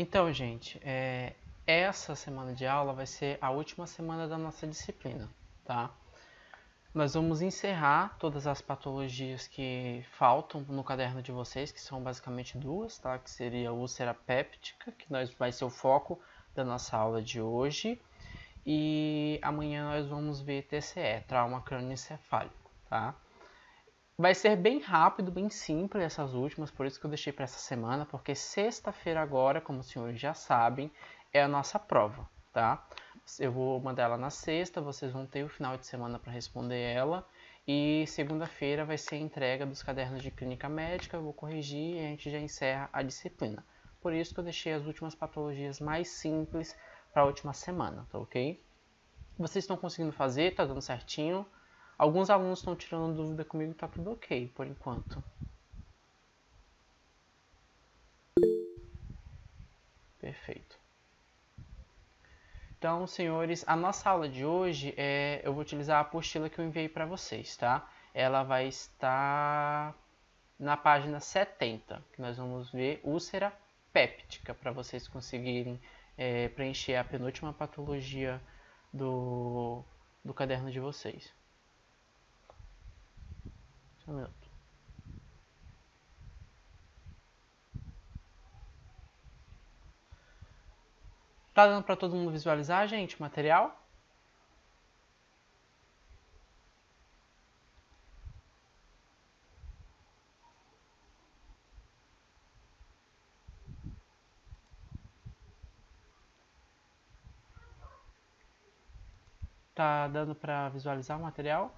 Então, gente, é, essa semana de aula vai ser a última semana da nossa disciplina, tá? Nós vamos encerrar todas as patologias que faltam no caderno de vocês, que são basicamente duas, tá? Que seria a úlcera péptica, que nós, vai ser o foco da nossa aula de hoje. E amanhã nós vamos ver TCE, trauma crânioencefálico, tá? Vai ser bem rápido, bem simples essas últimas, por isso que eu deixei para essa semana, porque sexta-feira agora, como os senhores já sabem, é a nossa prova, tá? Eu vou mandar ela na sexta, vocês vão ter o final de semana para responder ela. E segunda-feira vai ser a entrega dos cadernos de clínica médica, eu vou corrigir e a gente já encerra a disciplina. Por isso que eu deixei as últimas patologias mais simples para a última semana, tá ok? Vocês estão conseguindo fazer? Tá dando certinho? Alguns alunos estão tirando dúvida comigo, tá tudo ok por enquanto. Perfeito. Então, senhores, a nossa aula de hoje é, eu vou utilizar a apostila que eu enviei para vocês, tá? Ela vai estar na página 70, que nós vamos ver úlcera péptica, para vocês conseguirem é, preencher a penúltima patologia do, do caderno de vocês pensamento Tá dando para todo mundo visualizar, gente, material? Tá dando para visualizar o material?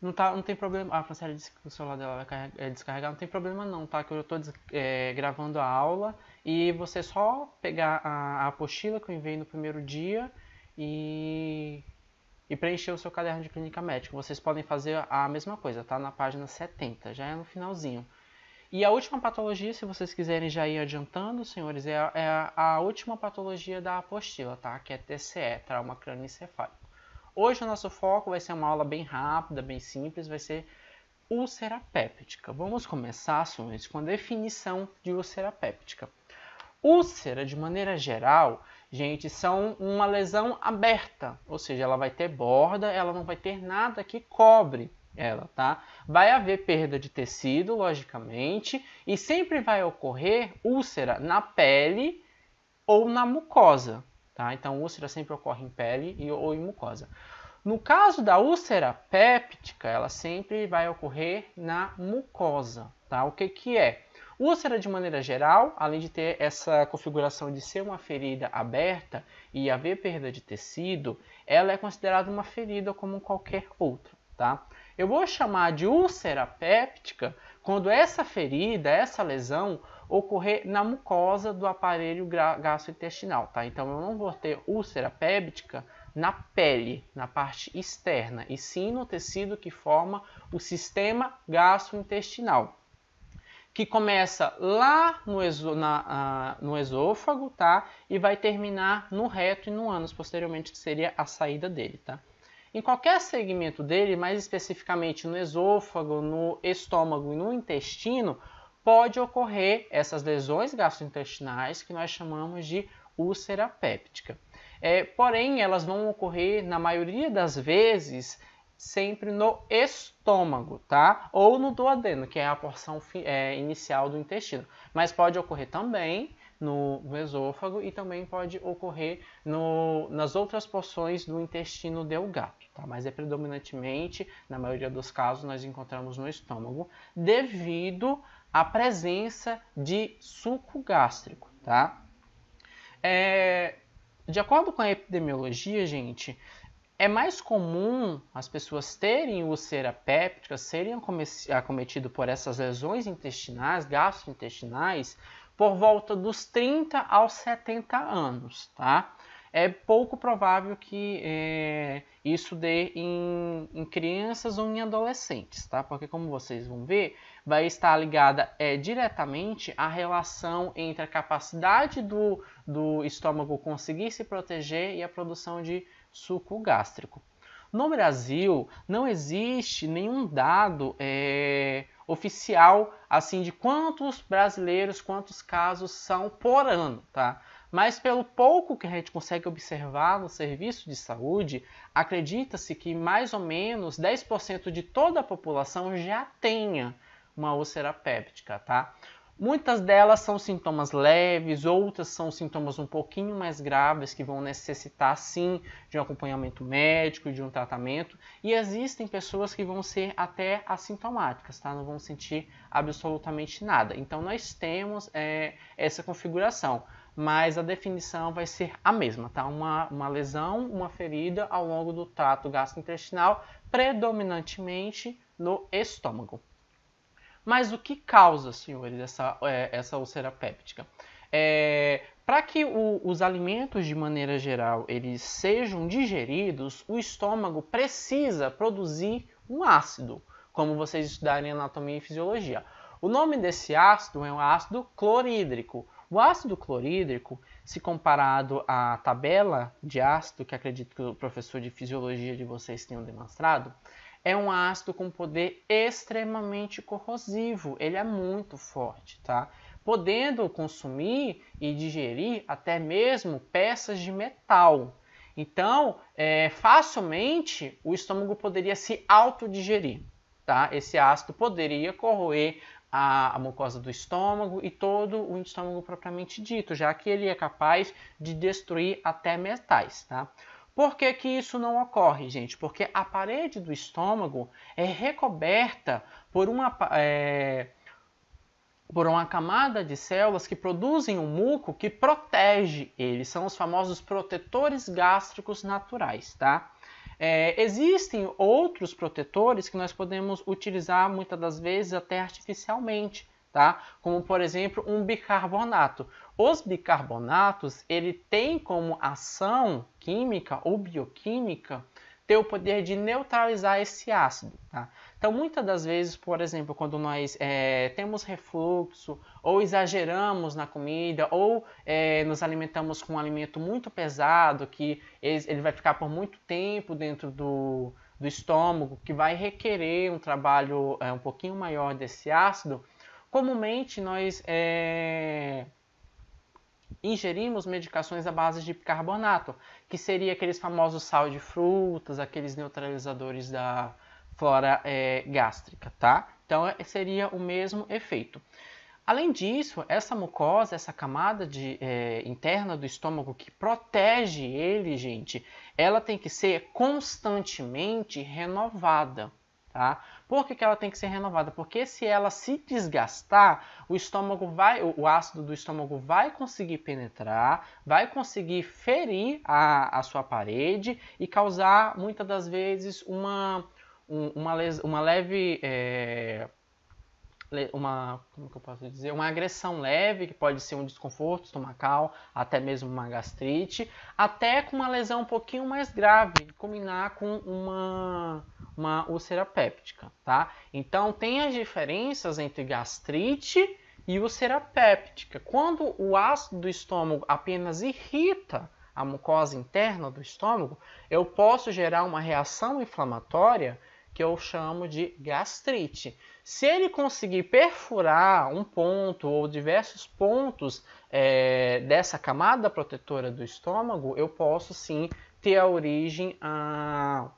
Não, tá, não tem problema. Ah, a Franciele disse que o celular dela vai é, descarregar. Não tem problema não, tá? Que eu estou é, gravando a aula e você só pegar a, a apostila que eu enviei no primeiro dia e, e preencher o seu caderno de clínica médica. Vocês podem fazer a mesma coisa, tá? Na página 70, já é no finalzinho. E a última patologia, se vocês quiserem já ir adiantando, senhores, é a, é a última patologia da apostila, tá? Que é TCE, trauma crânioencefálico. Hoje o nosso foco vai ser uma aula bem rápida, bem simples, vai ser úlcera péptica. Vamos começar, senhores, com a definição de úlcera péptica. Úlcera, de maneira geral, gente, são uma lesão aberta, ou seja, ela vai ter borda, ela não vai ter nada que cobre ela, tá? Vai haver perda de tecido, logicamente, e sempre vai ocorrer úlcera na pele ou na mucosa, Tá? Então, úlcera sempre ocorre em pele e, ou em mucosa. No caso da úlcera péptica, ela sempre vai ocorrer na mucosa. Tá? O que, que é? Úlcera, de maneira geral, além de ter essa configuração de ser uma ferida aberta e haver perda de tecido, ela é considerada uma ferida como qualquer outra. Tá? Eu vou chamar de úlcera péptica quando essa ferida, essa lesão, ocorrer na mucosa do aparelho gastrointestinal, tá? Então eu não vou ter úlcera pébtica na pele, na parte externa, e sim no tecido que forma o sistema gastrointestinal, que começa lá no, esô na, uh, no esôfago, tá? E vai terminar no reto e no ânus posteriormente, que seria a saída dele, tá? Em qualquer segmento dele, mais especificamente no esôfago, no estômago e no intestino, pode ocorrer essas lesões gastrointestinais que nós chamamos de úlcera péptica. É, porém, elas vão ocorrer, na maioria das vezes, sempre no estômago, tá? Ou no duodeno, que é a porção é, inicial do intestino. Mas pode ocorrer também no, esôfago e também pode ocorrer no, nas outras porções do intestino delgado, tá? Mas é predominantemente, na maioria dos casos, nós encontramos no estômago, devido a presença de suco gástrico, tá? É, de acordo com a epidemiologia, gente, é mais comum as pessoas terem úlcera péptica, serem acometido por essas lesões intestinais, gastrointestinais, por volta dos 30 aos 70 anos, tá? é pouco provável que é, isso dê em, em, crianças ou em adolescentes, tá? Porque como vocês vão ver, vai estar ligada é, diretamente à relação entre a capacidade do, do estômago conseguir se proteger e a produção de suco gástrico. No Brasil, não existe nenhum dado é, oficial assim de quantos brasileiros, quantos casos são por ano, tá? Mas pelo pouco que a gente consegue observar no serviço de saúde, acredita-se que mais ou menos 10% de toda a população já tenha uma úlcera péptica, tá? Muitas delas são sintomas leves, outras são sintomas um pouquinho mais graves que vão necessitar sim de um acompanhamento médico, de um tratamento. E existem pessoas que vão ser até assintomáticas, tá? Não vão sentir absolutamente nada. Então nós temos é, essa configuração mas a definição vai ser a mesma, tá? Uma, uma lesão, uma ferida ao longo do trato gastrointestinal, predominantemente no estômago. Mas o que causa, senhores, essa, é, essa úlcera péptica? É, Para que o, os alimentos, de maneira geral, eles sejam digeridos, o estômago precisa produzir um ácido, como vocês estudarem anatomia e fisiologia. O nome desse ácido é um ácido clorídrico. O ácido clorídrico, se comparado à tabela de ácido que acredito que o professor de fisiologia de vocês tenha demonstrado, é um ácido com poder extremamente corrosivo, ele é muito forte, tá? Podendo consumir e digerir até mesmo peças de metal. Então, é, facilmente o estômago poderia se autodigerir, tá? Esse ácido poderia corroer a, a mucosa do estômago e todo o estômago propriamente dito, já que ele é capaz de destruir até metais, tá? Por que, que, isso não ocorre, gente? Porque a parede do estômago é recoberta por uma, é, por uma camada de células que produzem um muco que protege ele. São os famosos protetores gástricos naturais, tá? É, existem outros protetores que nós podemos utilizar muitas das vezes até artificialmente, tá? Como por exemplo um bicarbonato. Os bicarbonatos ele tem como ação química ou bioquímica ter o poder de neutralizar esse ácido. Tá? Então, muitas das vezes, por exemplo, quando nós é, temos refluxo, ou exageramos na comida, ou é, nos alimentamos com um alimento muito pesado, que ele vai ficar por muito tempo dentro do, do estômago, que vai requerer um trabalho é, um pouquinho maior desse ácido, comumente nós é, ingerimos medicações à base de bicarbonato, que seria aqueles famosos sal de frutas, aqueles neutralizadores da, flora é, gástrica, tá? Então é, seria o mesmo efeito. Além disso, essa mucosa, essa camada de, é, interna do estômago que protege ele, gente, ela tem que ser constantemente renovada. Tá? Por que, que ela tem que ser renovada? Porque se ela se desgastar, o estômago vai, o ácido do estômago vai conseguir penetrar, vai conseguir ferir a, a sua parede e causar muitas das vezes uma uma, les, uma leve. É, uma, como eu posso dizer, uma agressão leve, que pode ser um desconforto estomacal, até mesmo uma gastrite, até com uma lesão um pouquinho mais grave, combinar com uma, uma úlcera péptica, tá? Então, tem as diferenças entre gastrite e úlcera péptica. Quando o ácido do estômago apenas irrita a mucosa interna do estômago, eu posso gerar uma reação inflamatória que eu chamo de gastrite. Se ele conseguir perfurar um ponto ou diversos pontos é, dessa camada protetora do estômago, eu posso sim ter a origem a,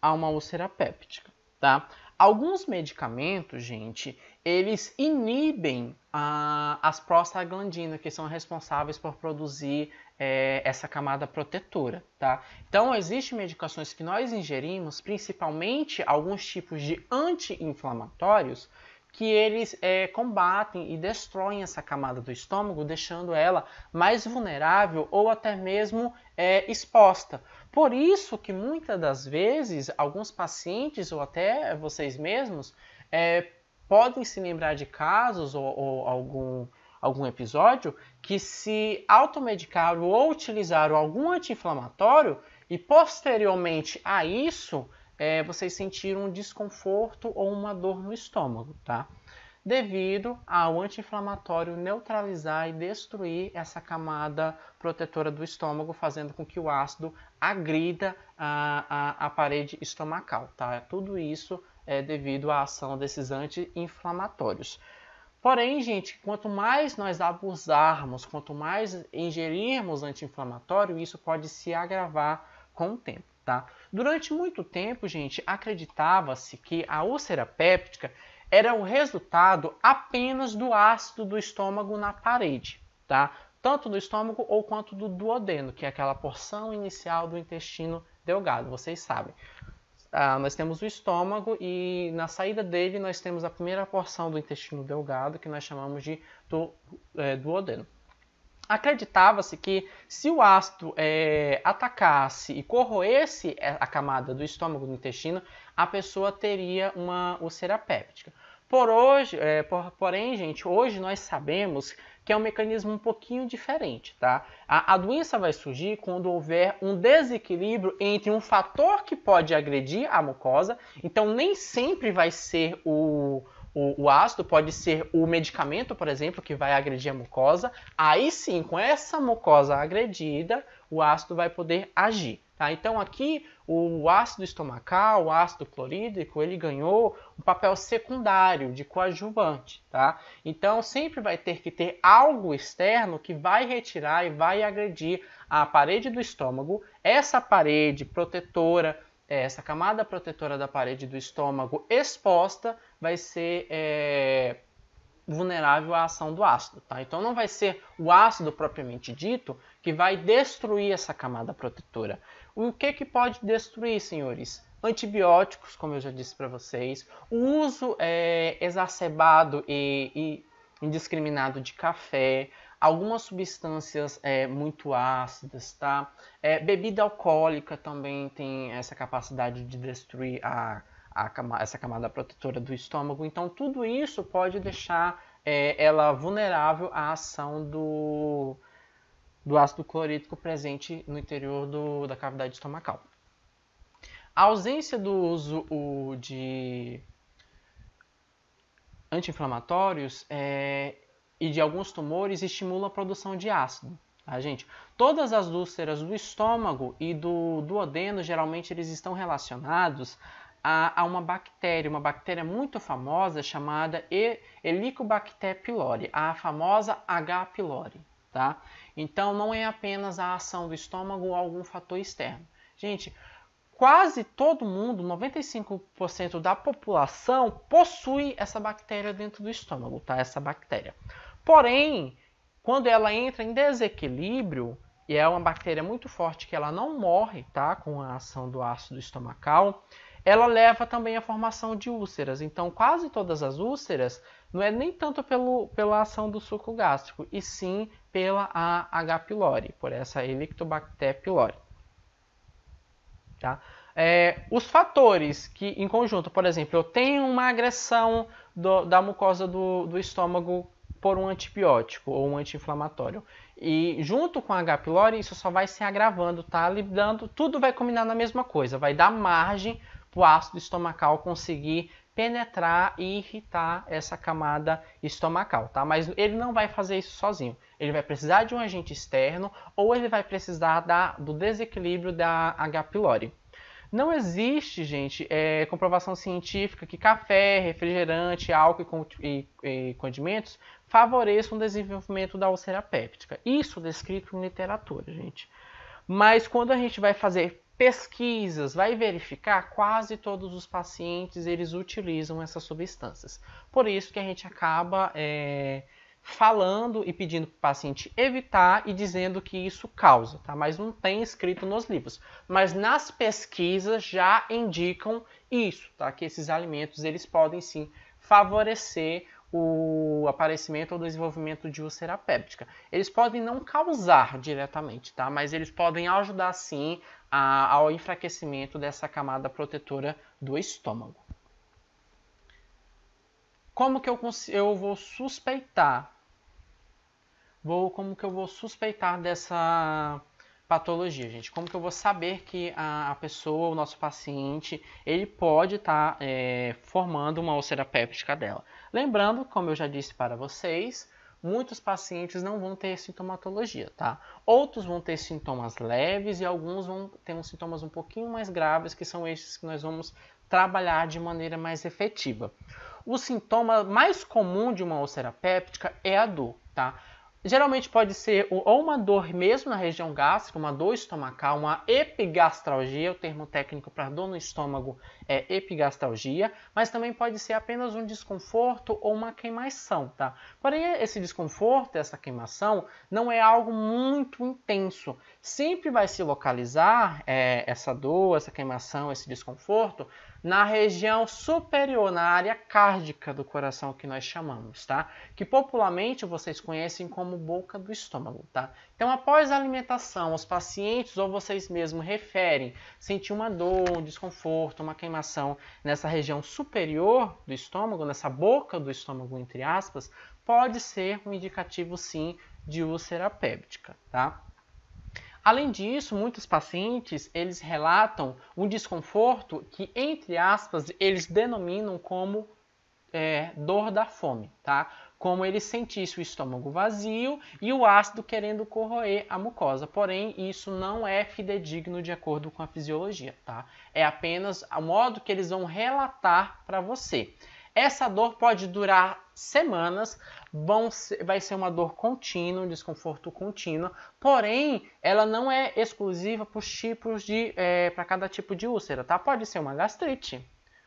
a uma úlcera péptica. Tá? Alguns medicamentos, gente, eles inibem a, as prostaglandinas, que são responsáveis por produzir é, essa camada protetora, tá? Então, existem medicações que nós ingerimos, principalmente alguns tipos de anti-inflamatórios, que eles é, combatem e destroem essa camada do estômago, deixando ela mais vulnerável ou até mesmo é, exposta. Por isso que muitas das vezes alguns pacientes ou até vocês mesmos é, podem se lembrar de casos ou, ou algum, algum episódio que se automedicaram ou utilizaram algum anti-inflamatório e posteriormente a isso é, vocês sentiram um desconforto ou uma dor no estômago, tá? devido ao anti-inflamatório neutralizar e destruir essa camada protetora do estômago, fazendo com que o ácido agrida a, a, a parede estomacal. Tá? Tudo isso é devido à ação desses anti-inflamatórios. Porém, gente, quanto mais nós abusarmos, quanto mais ingerirmos anti-inflamatório, isso pode se agravar com o tempo, tá? Durante muito tempo, gente, acreditava-se que a úlcera péptica era o resultado apenas do ácido do estômago na parede, tá? Tanto do estômago ou quanto do duodeno, que é aquela porção inicial do intestino delgado, vocês sabem. Ah, nós temos o estômago e na saída dele nós temos a primeira porção do intestino delgado, que nós chamamos de do, é, duodeno. Acreditava-se que se o ácido é, atacasse e corroesse é, a camada do estômago do intestino, a pessoa teria uma úlcera péptica. Por hoje, é, por, porém, gente, hoje nós sabemos que é um mecanismo um pouquinho diferente, tá? A, a, doença vai surgir quando houver um desequilíbrio entre um fator que pode agredir a mucosa, então nem sempre vai ser o, o, o ácido, pode ser o medicamento, por exemplo, que vai agredir a mucosa. Aí sim, com essa mucosa agredida, o ácido vai poder agir. Tá? Então aqui o ácido estomacal, o ácido clorídrico, ele ganhou um papel secundário de coadjuvante, tá? Então sempre vai ter que ter algo externo que vai retirar e vai agredir a parede do estômago, essa parede protetora, é, essa camada protetora da parede do estômago exposta vai ser é, vulnerável à ação do ácido, tá? Então não vai ser o ácido propriamente dito que vai destruir essa camada protetora. O que, que pode destruir, senhores? Antibióticos, como eu já disse para vocês, o uso é, exacerbado e, e indiscriminado de café, algumas substâncias é, muito ácidas, tá? É, bebida alcoólica também tem essa capacidade de destruir a, a cama, essa camada protetora do estômago. Então, tudo isso pode deixar é, ela vulnerável à ação do, do ácido clorídrico presente no interior do, da cavidade estomacal. A ausência do uso o, de anti-inflamatórios é, e de alguns tumores estimula a produção de ácido. Tá, gente? Todas as úlceras do estômago e do duodeno, geralmente, eles estão relacionados a, a uma bactéria, uma bactéria muito famosa chamada Helicobacter pylori, a famosa H. pylori. Tá? Então não é apenas a ação do estômago ou algum fator externo. Gente, quase todo mundo, 95% da população, possui essa bactéria dentro do estômago, tá? Essa bactéria. Porém, quando ela entra em desequilíbrio, e é uma bactéria muito forte que ela não morre, tá? Com a ação do ácido estomacal, ela leva também à formação de úlceras. Então, quase todas as úlceras não é nem tanto pelo, pela ação do suco gástrico, e sim pela H. pylori, por essa Helicobacter pylori. Tá? É, os fatores que, em conjunto, por exemplo, eu tenho uma agressão do, da mucosa do, do estômago por um antibiótico ou um anti-inflamatório. E junto com a H. pylori, isso só vai se agravando, tá? Lidando, tudo vai combinar na mesma coisa, vai dar margem o ácido estomacal conseguir penetrar e irritar essa camada estomacal, tá? Mas ele não vai fazer isso sozinho. Ele vai precisar de um agente externo ou ele vai precisar da, do desequilíbrio da H. pylori. Não existe, gente, é, comprovação científica que café, refrigerante, álcool e, e, e condimentos favoreçam o desenvolvimento da úlcera péptica. Isso descrito em literatura, gente. Mas quando a gente vai fazer pesquisas, vai verificar, quase todos os pacientes eles utilizam essas substâncias. Por isso que a gente acaba é, falando e pedindo para o paciente evitar e dizendo que isso causa, tá? Mas não tem escrito nos livros. Mas nas pesquisas já indicam isso, tá? Que esses alimentos eles podem sim favorecer o aparecimento ou desenvolvimento de úlcera terapêutica. Eles podem não causar diretamente, tá? Mas eles podem ajudar sim a, ao enfraquecimento dessa camada protetora do estômago. Como que eu, eu vou suspeitar? Vou, como que eu vou suspeitar dessa patologia, gente? Como que eu vou saber que a, a pessoa, o nosso paciente, ele pode estar tá, é, formando uma úlcera péptica dela? Lembrando, como eu já disse para vocês, muitos pacientes não vão ter sintomatologia, tá? Outros vão ter sintomas leves e alguns vão ter uns sintomas um pouquinho mais graves, que são esses que nós vamos trabalhar de maneira mais efetiva. O sintoma mais comum de uma úlcera péptica é a dor, tá? Geralmente pode ser ou uma dor mesmo na região gástrica, uma dor estomacal, uma epigastralgia, o termo técnico para dor no estômago é, epigastalgia, mas também pode ser apenas um desconforto ou uma queimação, tá? Porém, esse desconforto, essa queimação, não é algo muito intenso. Sempre vai se localizar é, essa dor, essa queimação, esse desconforto na região superior, na área cárdica do coração que nós chamamos, tá? Que popularmente vocês conhecem como boca do estômago, tá? Então, após a alimentação, os pacientes ou vocês mesmos referem sentir uma dor, um desconforto, uma queimação nessa região superior do estômago, nessa boca do estômago, entre aspas, pode ser um indicativo sim de úlcera péptica, tá? Além disso, muitos pacientes eles relatam um desconforto que, entre aspas, eles denominam como é, dor da fome, tá? como ele sentisse o estômago vazio e o ácido querendo corroer a mucosa. Porém, isso não é fidedigno de acordo com a fisiologia, tá? É apenas o modo que eles vão relatar para você. Essa dor pode durar semanas, ser, vai ser uma dor contínua, um desconforto contínuo, porém ela não é exclusiva para tipos de, é, para cada tipo de úlcera, tá? Pode ser uma gastrite,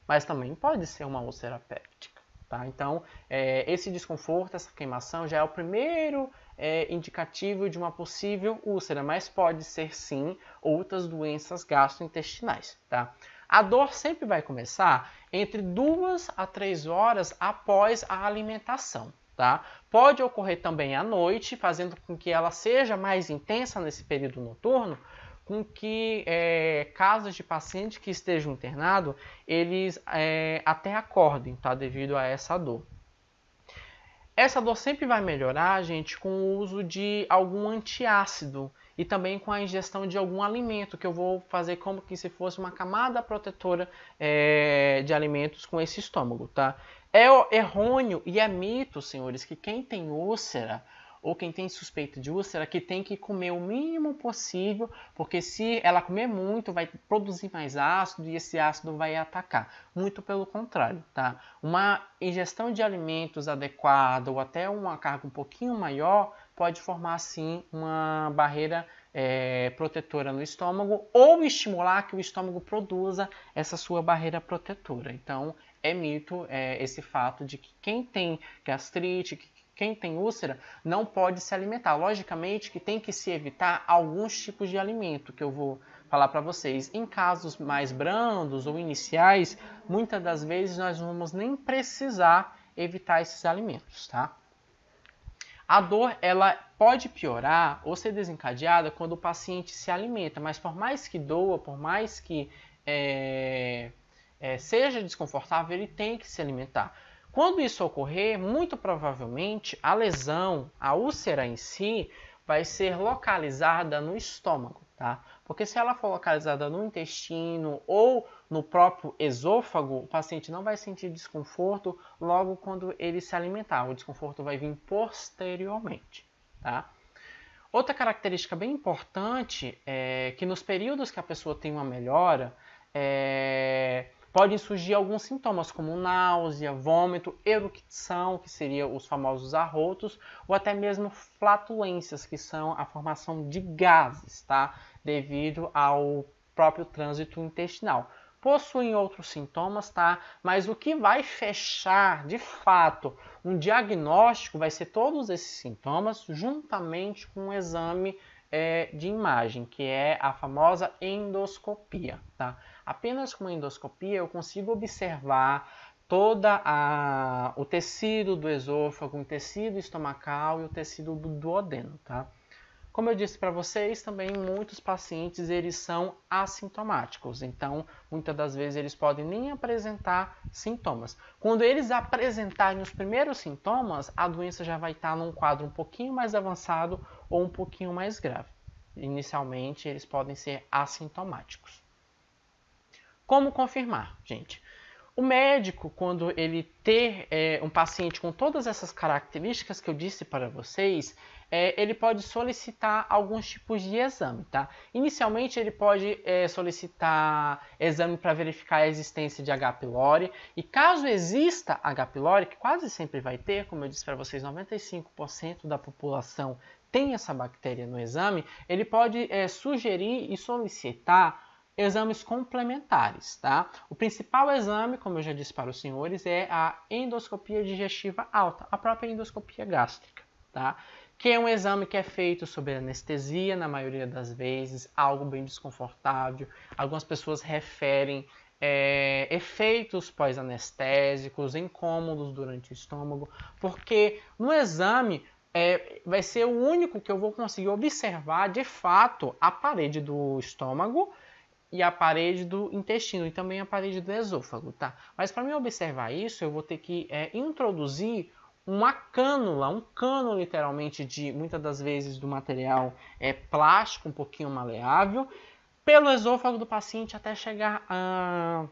mas também pode ser uma úlcera péptica. Tá? Então, é, esse desconforto, essa queimação já é o primeiro é, indicativo de uma possível úlcera, mas pode ser sim outras doenças gastrointestinais. Tá? A dor sempre vai começar entre duas a três horas após a alimentação. Tá? Pode ocorrer também à noite, fazendo com que ela seja mais intensa nesse período noturno, com que é, casos de paciente que estejam internado eles é, até acordem, tá? Devido a essa dor. Essa dor sempre vai melhorar, gente, com o uso de algum antiácido e também com a ingestão de algum alimento que eu vou fazer como que se fosse uma camada protetora é, de alimentos com esse estômago, tá? É, é errôneo e é mito, senhores, que quem tem úlcera ou quem tem suspeita de úlcera que tem que comer o mínimo possível, porque se ela comer muito, vai produzir mais ácido e esse ácido vai atacar. Muito pelo contrário, tá? Uma ingestão de alimentos adequada ou até uma carga um pouquinho maior pode formar sim uma barreira é, protetora no estômago ou estimular que o estômago produza essa sua barreira protetora. Então é mito é, esse fato de que quem tem gastrite, que quem tem úlcera não pode se alimentar. Logicamente que tem que se evitar alguns tipos de alimento que eu vou falar para vocês. Em casos mais brandos ou iniciais, muitas das vezes nós vamos nem precisar evitar esses alimentos, tá? A dor ela pode piorar ou ser desencadeada quando o paciente se alimenta, mas por mais que doa, por mais que é, é, seja desconfortável, ele tem que se alimentar. Quando isso ocorrer, muito provavelmente a lesão, a úlcera em si, vai ser localizada no estômago, tá? Porque se ela for localizada no intestino ou no próprio esôfago, o paciente não vai sentir desconforto logo quando ele se alimentar. O desconforto vai vir posteriormente, tá? Outra característica bem importante é que nos períodos que a pessoa tem uma melhora, é podem surgir alguns sintomas como náusea, vômito, erucção, que seriam os famosos arrotos, ou até mesmo flatulências, que são a formação de gases, tá? Devido ao próprio trânsito intestinal. Possuem outros sintomas, tá? Mas o que vai fechar de fato um diagnóstico vai ser todos esses sintomas, juntamente com um exame é, de imagem, que é a famosa endoscopia, tá? Apenas com endoscopia eu consigo observar todo o tecido do esôfago, o tecido estomacal e o tecido do duodeno, tá? Como eu disse para vocês, também muitos pacientes eles são assintomáticos, então muitas das vezes eles podem nem apresentar sintomas. Quando eles apresentarem os primeiros sintomas, a doença já vai estar num quadro um pouquinho mais avançado ou um pouquinho mais grave. Inicialmente, eles podem ser assintomáticos. Como confirmar, gente? O médico, quando ele ter é, um paciente com todas essas características que eu disse para vocês, é, ele pode solicitar alguns tipos de exame, tá? Inicialmente, ele pode é, solicitar exame para verificar a existência de H. pylori, e caso exista H. pylori, que quase sempre vai ter, como eu disse para vocês, 95% da população tem essa bactéria no exame, ele pode é, sugerir e solicitar exames complementares, tá? O principal exame, como eu já disse para os senhores, é a endoscopia digestiva alta, a própria endoscopia gástrica, tá? Que é um exame que é feito sob anestesia, na maioria das vezes, algo bem desconfortável. Algumas pessoas referem é, efeitos pós-anestésicos, incômodos durante o estômago, porque no exame é, vai ser o único que eu vou conseguir observar de fato a parede do estômago e a parede do intestino e também a parede do esôfago, tá? Mas para mim observar isso, eu vou ter que é, introduzir uma cânula, um cano literalmente de muitas das vezes do material é plástico, um pouquinho maleável, pelo esôfago do paciente até chegar a,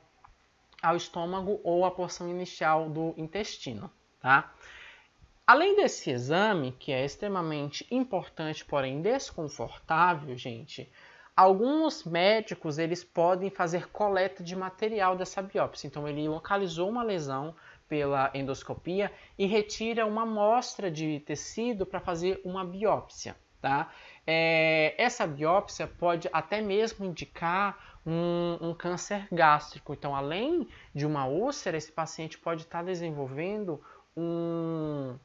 ah, ao estômago ou à porção inicial do intestino, tá? Além desse exame, que é extremamente importante, porém desconfortável, gente, Alguns médicos eles podem fazer coleta de material dessa biópsia. Então ele localizou uma lesão pela endoscopia e retira uma amostra de tecido para fazer uma biópsia, tá? É, essa biópsia pode até mesmo indicar um, um, câncer gástrico. Então, além de uma úlcera, esse paciente pode estar tá desenvolvendo um,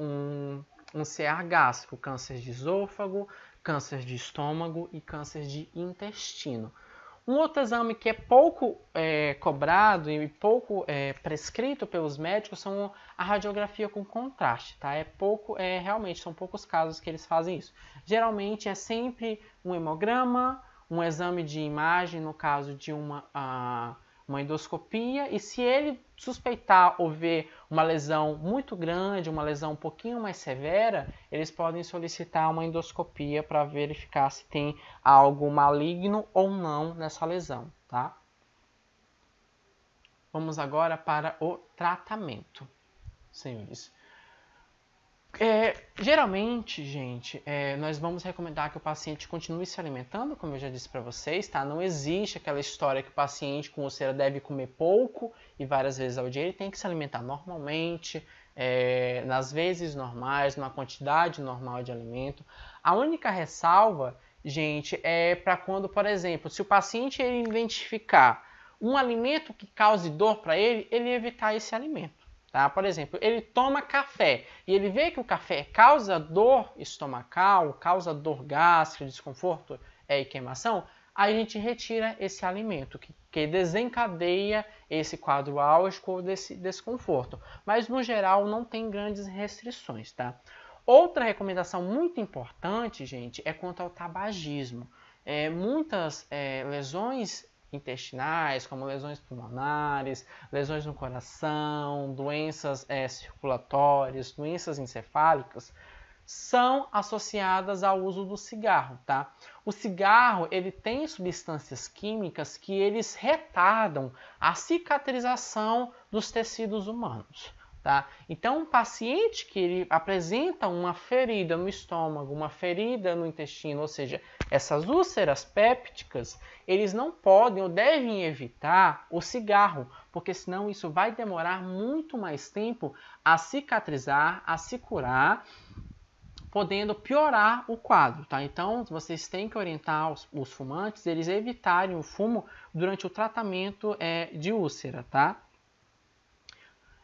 um um CA gástrico, câncer de esôfago, câncer de estômago e câncer de intestino. Um outro exame que é pouco é, cobrado e pouco é, prescrito pelos médicos são a radiografia com contraste, tá? É pouco, é, realmente são poucos casos que eles fazem isso. Geralmente é sempre um hemograma, um exame de imagem no caso de uma ah, uma endoscopia e se ele suspeitar ou ver uma lesão muito grande, uma lesão um pouquinho mais severa, eles podem solicitar uma endoscopia para verificar se tem algo maligno ou não nessa lesão, tá? Vamos agora para o tratamento, senhores. É, geralmente, gente, é, nós vamos recomendar que o paciente continue se alimentando, como eu já disse para vocês, tá? Não existe aquela história que o paciente com úlcera deve comer pouco e várias vezes ao dia. Ele tem que se alimentar normalmente, é, nas vezes normais, numa quantidade normal de alimento. A única ressalva, gente, é para quando, por exemplo, se o paciente ele identificar um alimento que cause dor para ele, ele evitar esse alimento Tá? Por exemplo, ele toma café e ele vê que o café causa dor estomacal, causa dor gástrica, desconforto é, e queimação, a gente retira esse alimento que, que desencadeia esse quadro álgico ou desse desconforto. Mas no geral não tem grandes restrições, tá? Outra recomendação muito importante, gente, é quanto ao tabagismo. É, muitas é, lesões intestinais, como lesões pulmonares, lesões no coração, doenças é, circulatórias, doenças encefálicas, são associadas ao uso do cigarro, tá? O cigarro, ele tem substâncias químicas que eles retardam a cicatrização dos tecidos humanos. Tá? Então, um paciente que ele apresenta uma ferida no estômago, uma ferida no intestino, ou seja, essas úlceras pépticas, eles não podem ou devem evitar o cigarro, porque senão isso vai demorar muito mais tempo a cicatrizar, a se curar, podendo piorar o quadro, tá? Então, vocês têm que orientar os, os fumantes, eles evitarem o fumo durante o tratamento é, de úlcera, tá?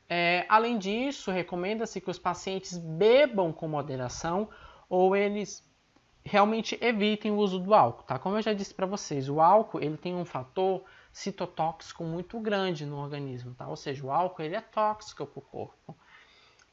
É, além disso, recomenda-se que os pacientes bebam com moderação ou eles realmente evitem o uso do álcool, tá? Como eu já disse para vocês, o álcool ele tem um fator citotóxico muito grande no organismo, tá? Ou seja, o álcool ele é tóxico para o corpo.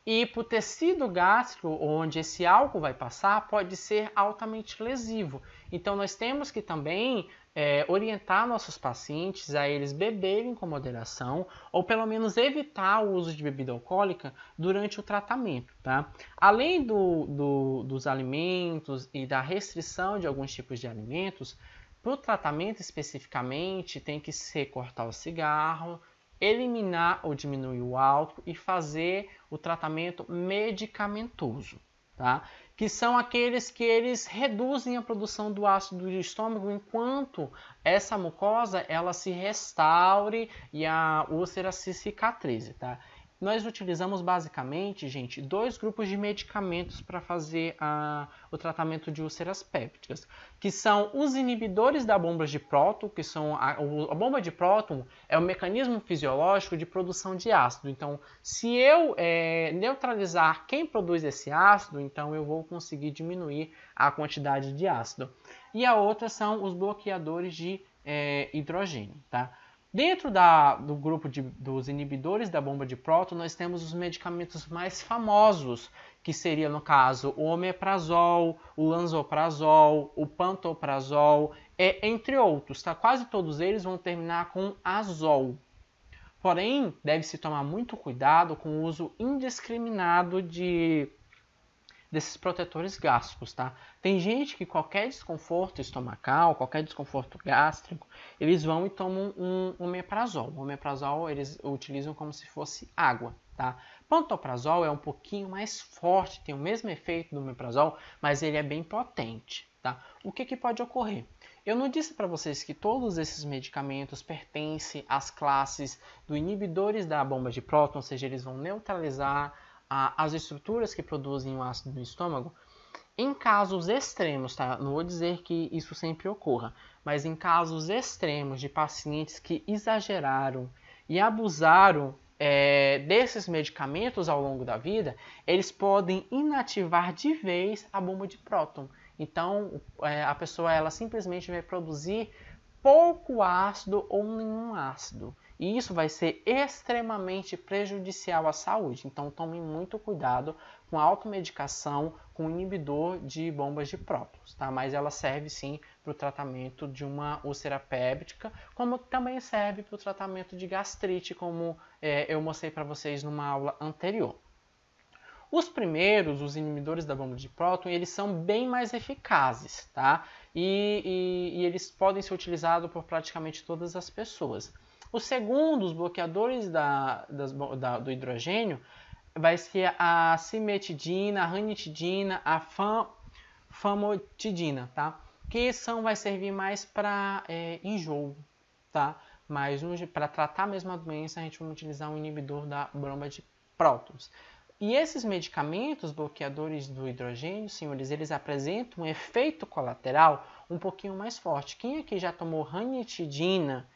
E para o tecido gástrico, onde esse álcool vai passar, pode ser altamente lesivo. Então, nós temos que também é, orientar nossos pacientes a eles beberem com moderação ou pelo menos evitar o uso de bebida alcoólica durante o tratamento, tá? Além do, do, dos alimentos e da restrição de alguns tipos de alimentos, para o tratamento especificamente tem que ser cortar o cigarro, eliminar ou diminuir o álcool e fazer o tratamento medicamentoso, tá? que são aqueles que eles reduzem a produção do ácido do estômago enquanto essa mucosa ela se restaure e a úlcera se cicatrize, tá? Nós utilizamos basicamente, gente, dois grupos de medicamentos para fazer a, o tratamento de úlceras pépticas, que são os inibidores da bomba de próton, que são a, a bomba de próton é o um mecanismo fisiológico de produção de ácido. Então, se eu é, neutralizar quem produz esse ácido, então eu vou conseguir diminuir a quantidade de ácido. E a outra são os bloqueadores de é, hidrogênio, tá? Dentro da, do grupo de, dos inibidores da bomba de próton, nós temos os medicamentos mais famosos, que seria no caso o omeprazol, o lanzoprazol, o pantoprazol, é, entre outros. Tá? Quase todos eles vão terminar com azol. Porém, deve-se tomar muito cuidado com o uso indiscriminado de desses protetores gástricos, tá? Tem gente que qualquer desconforto estomacal, qualquer desconforto gástrico, eles vão e tomam um omeprazol. O omeprazol eles utilizam como se fosse água, tá? Pantoprazol é um pouquinho mais forte, tem o mesmo efeito do omeprazol, mas ele é bem potente, tá? O que, que pode ocorrer? Eu não disse para vocês que todos esses medicamentos pertencem às classes do inibidores da bomba de próton, ou seja, eles vão neutralizar as estruturas que produzem o ácido no estômago, em casos extremos, tá? Não vou dizer que isso sempre ocorra, mas em casos extremos de pacientes que exageraram e abusaram é, desses medicamentos ao longo da vida, eles podem inativar de vez a bomba de próton. Então, é, a pessoa ela simplesmente vai produzir pouco ácido ou nenhum ácido. E isso vai ser extremamente prejudicial à saúde. Então tome muito cuidado com a automedicação com inibidor de bombas de prótons, tá? Mas ela serve sim para o tratamento de uma úlcera péptica, como também serve para o tratamento de gastrite, como é, eu mostrei para vocês numa aula anterior. Os primeiros, os inibidores da bomba de próton, eles são bem mais eficazes, tá? E, e, e eles podem ser utilizados por praticamente todas as pessoas. O segundo, os bloqueadores da, das, da, do hidrogênio, vai ser a cimetidina, a ranitidina, a fam, famotidina, tá? Que são, vai servir mais para é, enjoo, tá? Mas para tratar a mesma doença, a gente vai utilizar um inibidor da bomba de prótons. E esses medicamentos bloqueadores do hidrogênio, senhores, eles apresentam um efeito colateral um pouquinho mais forte. Quem aqui já tomou ranitidina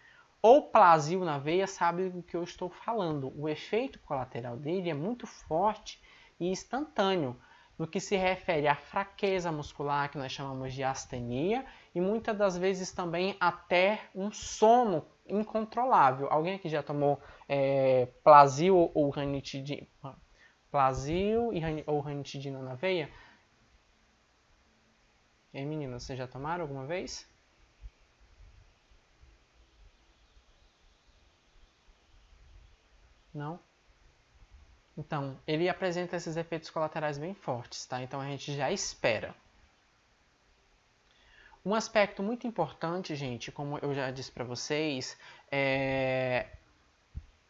ou Plasil na veia sabe do que eu estou falando. O efeito colateral dele é muito forte e instantâneo no que se refere à fraqueza muscular, que nós chamamos de astenia, e muitas das vezes também até um sono incontrolável. Alguém aqui já tomou é, plasil ou ranitidina? ou ranitidina na veia? E aí, meninas, vocês já tomaram alguma vez? Não? Então, ele apresenta esses efeitos colaterais bem fortes, tá? Então a gente já espera. Um aspecto muito importante, gente, como eu já disse para vocês, é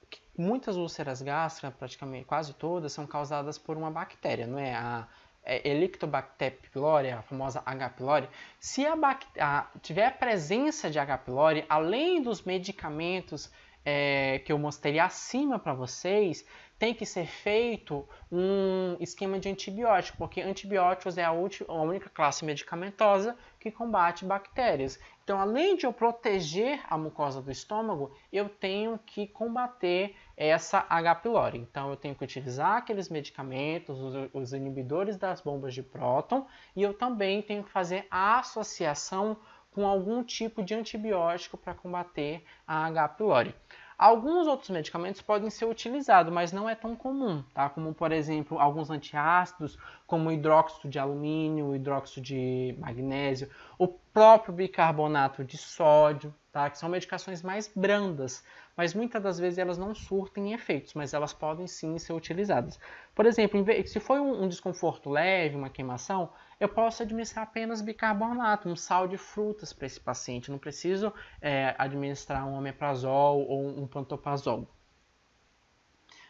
que muitas úlceras gástricas, praticamente quase todas, são causadas por uma bactéria, não é? A é Helicobacter pylori, a famosa H. pylori. Se a, bact... a... tiver a presença de H. pylori, além dos medicamentos é, que eu mostrei acima para vocês, tem que ser feito um esquema de antibiótico, porque antibióticos é a, última, a única classe medicamentosa que combate bactérias. Então, além de eu proteger a mucosa do estômago, eu tenho que combater essa H. pylori. Então, eu tenho que utilizar aqueles medicamentos, os, os inibidores das bombas de próton, e eu também tenho que fazer a associação com algum tipo de antibiótico para combater a H. pylori. Alguns outros medicamentos podem ser utilizados, mas não é tão comum, tá? Como, por exemplo, alguns antiácidos, como hidróxido de alumínio, hidróxido de magnésio, o próprio bicarbonato de sódio, tá? Que são medicações mais brandas, mas muitas das vezes elas não surtem efeitos, mas elas podem sim ser utilizadas. Por exemplo, se for um desconforto leve, uma queimação, eu posso administrar apenas bicarbonato, um sal de frutas para esse paciente. não preciso é, administrar um omeprazol ou um pantoprazol.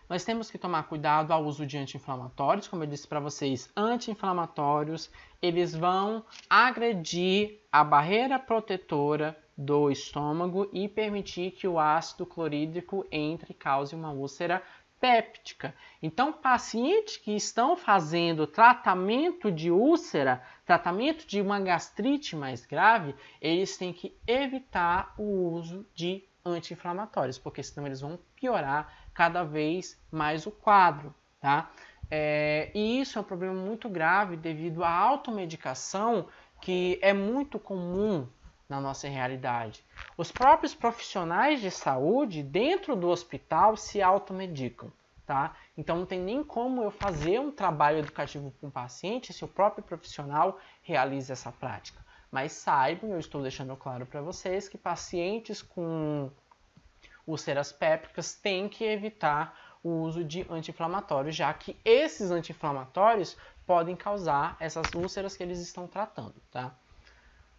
Nós temos que tomar cuidado ao uso de anti-inflamatórios, como eu disse para vocês, anti-inflamatórios, eles vão agredir a barreira protetora do estômago e permitir que o ácido clorídrico entre e cause uma úlcera péptica. Então, pacientes que estão fazendo tratamento de úlcera, tratamento de uma gastrite mais grave, eles têm que evitar o uso de anti-inflamatórios, porque senão eles vão piorar cada vez mais o quadro, tá? É, e isso é um problema muito grave devido à automedicação que é muito comum na nossa realidade. Os próprios profissionais de saúde dentro do hospital se automedicam, tá? Então não tem nem como eu fazer um trabalho educativo com o paciente se o próprio profissional realiza essa prática. Mas saibam, eu estou deixando claro para vocês que pacientes com úlceras pépticas têm que evitar o uso de anti-inflamatórios, já que esses anti-inflamatórios podem causar essas úlceras que eles estão tratando, tá?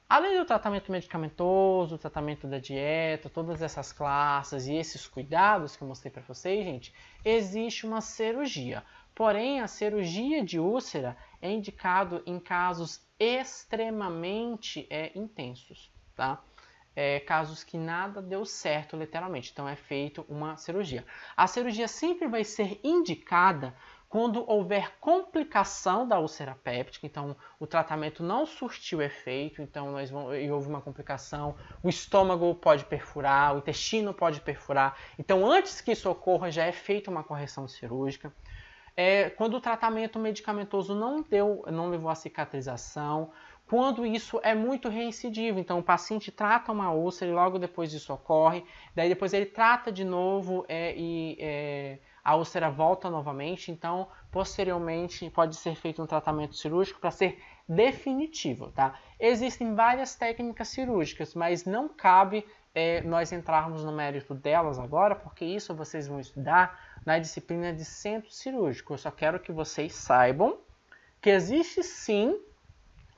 Além do tratamento medicamentoso, tratamento da dieta, todas essas classes e esses cuidados que eu mostrei para vocês, gente, existe uma cirurgia. Porém, a cirurgia de úlcera é indicado em casos extremamente é, intensos, tá? É, casos que nada deu certo, literalmente. Então, é feito uma cirurgia. A cirurgia sempre vai ser indicada quando houver complicação da úlcera péptica, então o tratamento não surtiu efeito, então nós vamos, e houve uma complicação, o estômago pode perfurar, o intestino pode perfurar. Então, antes que isso ocorra, já é feita uma correção cirúrgica. É, quando o tratamento medicamentoso não deu, não levou à cicatrização, quando isso é muito reincidivo. Então, o paciente trata uma úlcera e logo depois disso ocorre, daí depois ele trata de novo é, e. É, a úlcera volta novamente, então posteriormente pode ser feito um tratamento cirúrgico para ser definitivo, tá? Existem várias técnicas cirúrgicas, mas não cabe é, nós entrarmos no mérito delas agora, porque isso vocês vão estudar na disciplina de centro cirúrgico. Eu só quero que vocês saibam que existe sim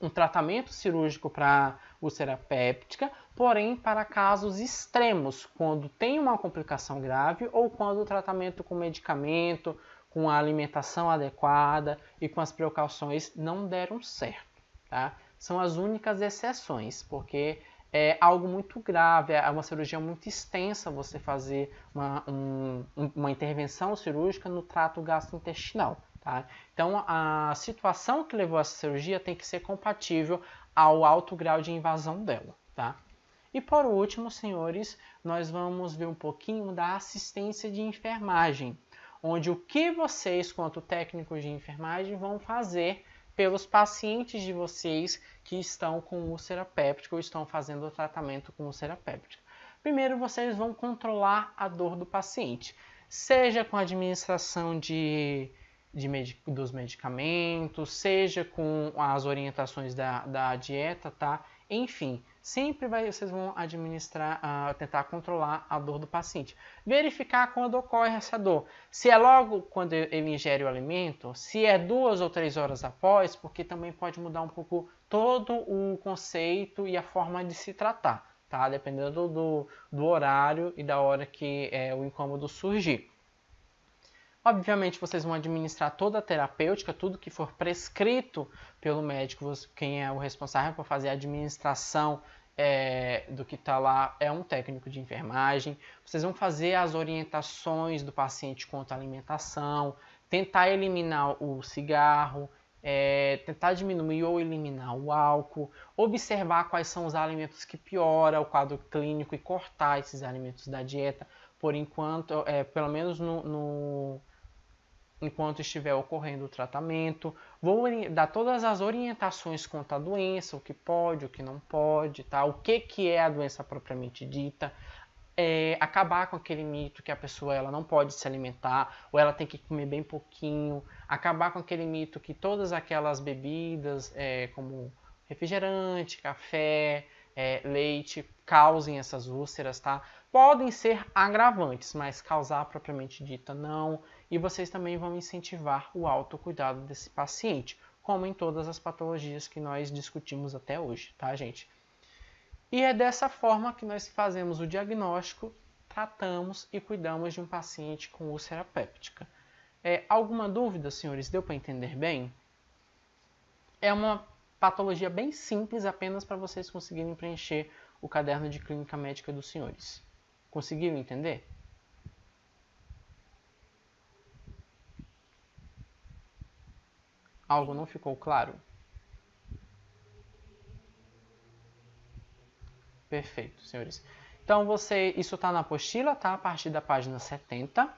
um tratamento cirúrgico para úlcera péptica, porém para casos extremos, quando tem uma complicação grave ou quando o tratamento com medicamento, com a alimentação adequada e com as precauções não deram certo. Tá? São as únicas exceções, porque é algo muito grave, é uma cirurgia muito extensa você fazer uma, um, uma intervenção cirúrgica no trato gastrointestinal. Tá? Então, a situação que levou a essa cirurgia tem que ser compatível ao alto grau de invasão dela. Tá? E por último, senhores, nós vamos ver um pouquinho da assistência de enfermagem, onde o que vocês, quanto técnicos de enfermagem, vão fazer pelos pacientes de vocês que estão com úlcera péptica ou estão fazendo o tratamento com úlcera péptica. Primeiro, vocês vão controlar a dor do paciente, seja com a administração de, de medic, dos medicamentos, seja com as orientações da, da dieta, tá? Enfim, sempre vai, vocês vão administrar, uh, tentar controlar a dor do paciente. Verificar quando ocorre essa dor. Se é logo quando ele ingere o alimento, se é duas ou três horas após, porque também pode mudar um pouco todo o conceito e a forma de se tratar, tá? Dependendo do, do horário e da hora que é, o incômodo surgir. Obviamente, vocês vão administrar toda a terapêutica, tudo que for prescrito pelo médico, quem é o responsável por fazer a administração é, do que está lá é um técnico de enfermagem. Vocês vão fazer as orientações do paciente quanto à alimentação, tentar eliminar o cigarro, é, tentar diminuir ou eliminar o álcool, observar quais são os alimentos que piora o quadro clínico e cortar esses alimentos da dieta, por enquanto, é, pelo menos no enquanto estiver ocorrendo o tratamento, vou dar todas as orientações quanto à doença, o que pode, o que não pode, tá? o que, que é a doença propriamente dita, é, acabar com aquele mito que a pessoa ela não pode se alimentar ou ela tem que comer bem pouquinho, acabar com aquele mito que todas aquelas bebidas é, como refrigerante, café, é, leite causem essas úlceras, tá? Podem ser agravantes, mas causar propriamente dita não e vocês também vão incentivar o autocuidado desse paciente, como em todas as patologias que nós discutimos até hoje, tá, gente? E é dessa forma que nós fazemos o diagnóstico, tratamos e cuidamos de um paciente com úlcera péptica. É, alguma dúvida, senhores? Deu para entender bem? É uma patologia bem simples, apenas para vocês conseguirem preencher o caderno de clínica médica dos senhores. Conseguiram entender? Algo não ficou claro? Perfeito, senhores. Então, você, isso está na apostila, tá? A partir da página 70.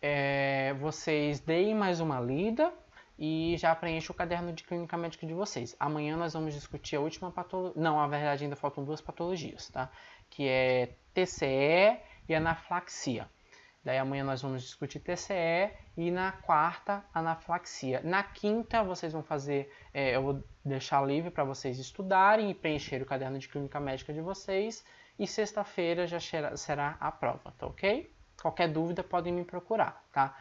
É, vocês deem mais uma lida e já preencha o caderno de clínica médica de vocês. Amanhã nós vamos discutir a última patologia. Não, na verdade ainda faltam duas patologias, tá? Que é TCE e anaflaxia. Daí amanhã nós vamos discutir TCE e na quarta, anafilaxia. Na quinta, vocês vão fazer, é, eu vou deixar livre para vocês estudarem e preencher o caderno de clínica médica de vocês. E sexta-feira já será a prova, tá ok? Qualquer dúvida podem me procurar, tá?